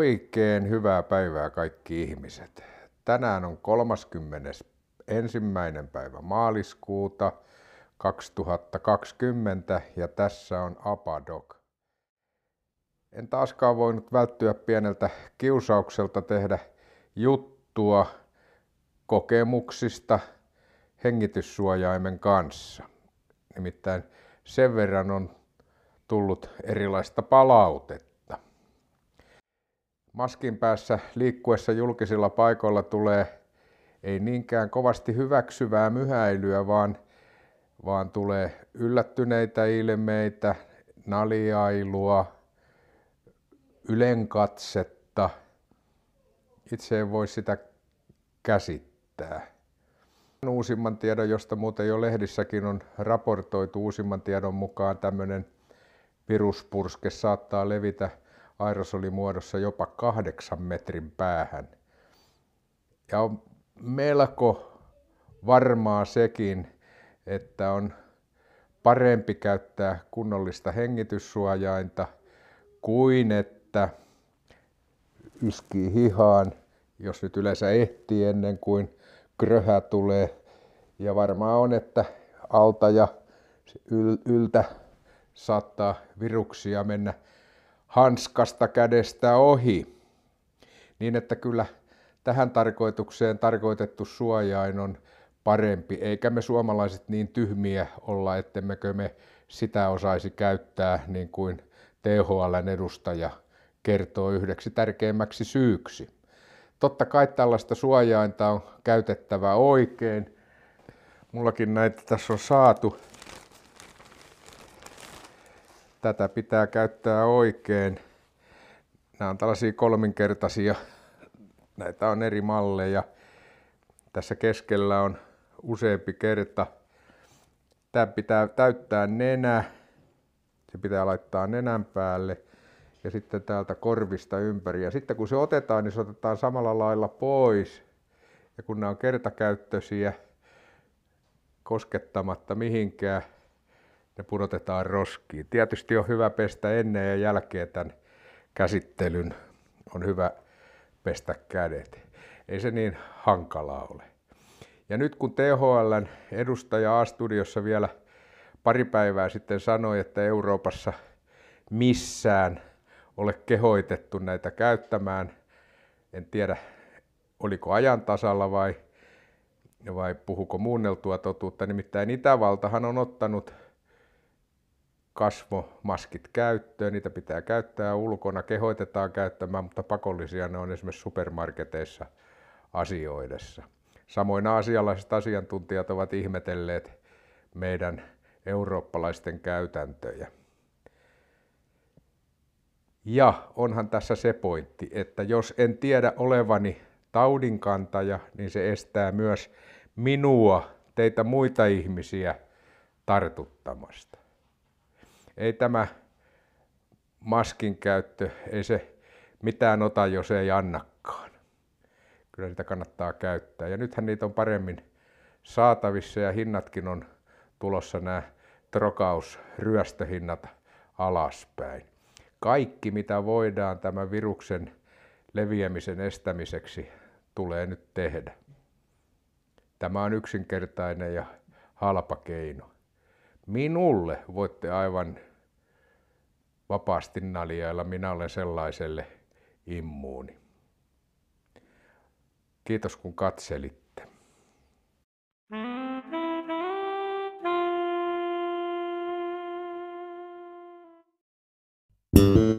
Oikein hyvää päivää kaikki ihmiset. Tänään on 31. päivä maaliskuuta 2020 ja tässä on Apadok. En taaskaan voinut välttyä pieneltä kiusaukselta tehdä juttua kokemuksista hengityssuojaimen kanssa. Nimittäin sen verran on tullut erilaista palautetta maskin päässä liikkuessa julkisilla paikoilla tulee ei niinkään kovasti hyväksyvää myhäilyä, vaan, vaan tulee yllättyneitä ilmeitä, naliailua, ylenkatsetta. Itse en voi sitä käsittää. Uusimman tiedon, josta muuten jo lehdissäkin on raportoitu uusimman tiedon mukaan, tämmöinen viruspurske saattaa levitä aerosolimuodossa jopa kahdeksan metrin päähän. Ja on melko varmaa sekin, että on parempi käyttää kunnollista hengityssuojainta kuin että iskii hihaan, jos nyt yleensä ehtii ennen kuin kröhä tulee. Ja varmaa on, että alta ja yltä saattaa viruksia mennä hanskasta kädestä ohi. Niin että kyllä tähän tarkoitukseen tarkoitettu suojain on parempi, eikä me suomalaiset niin tyhmiä olla, ettemmekö me sitä osaisi käyttää niin kuin THLn edustaja kertoo yhdeksi tärkeimmäksi syyksi. Totta kai tällaista suojainta on käytettävä oikein. Mullakin näitä tässä on saatu tätä pitää käyttää oikein. Nämä on tällaisia kolminkertaisia, näitä on eri malleja. Tässä keskellä on useampi kerta. Tämä pitää täyttää nenä, se pitää laittaa nenän päälle ja sitten täältä korvista ympäri. Ja sitten kun se otetaan, niin se otetaan samalla lailla pois. Ja kun nämä on kertakäyttöisiä, koskettamatta mihinkään, ne pudotetaan roskiin. Tietysti on hyvä pestä ennen ja jälkeen tämän käsittelyn. On hyvä pestä kädet. Ei se niin hankalaa ole. Ja nyt kun THL edustaja A-studiossa vielä pari päivää sitten sanoi, että Euroopassa missään ole kehoitettu näitä käyttämään, en tiedä oliko ajan tasalla vai, vai puhuko muunneltua totuutta, nimittäin Itävaltahan on ottanut kasvomaskit käyttöön, niitä pitää käyttää ulkona, kehoitetaan käyttämään, mutta pakollisia ne on esimerkiksi supermarketeissa asioidessa. Samoin asialaiset asiantuntijat ovat ihmetelleet meidän eurooppalaisten käytäntöjä. Ja onhan tässä se pointti, että jos en tiedä olevani taudinkantaja, niin se estää myös minua, teitä muita ihmisiä tartuttamasta ei tämä maskin käyttö, ei se mitään ota, jos ei annakaan. Kyllä sitä kannattaa käyttää. Ja nythän niitä on paremmin saatavissa ja hinnatkin on tulossa nämä trokausryöstöhinnat alaspäin. Kaikki mitä voidaan tämän viruksen leviämisen estämiseksi tulee nyt tehdä. Tämä on yksinkertainen ja halpa keino. Minulle voitte aivan vapaasti naljailla, minä olen sellaiselle immuuni. Kiitos kun katselit. thank you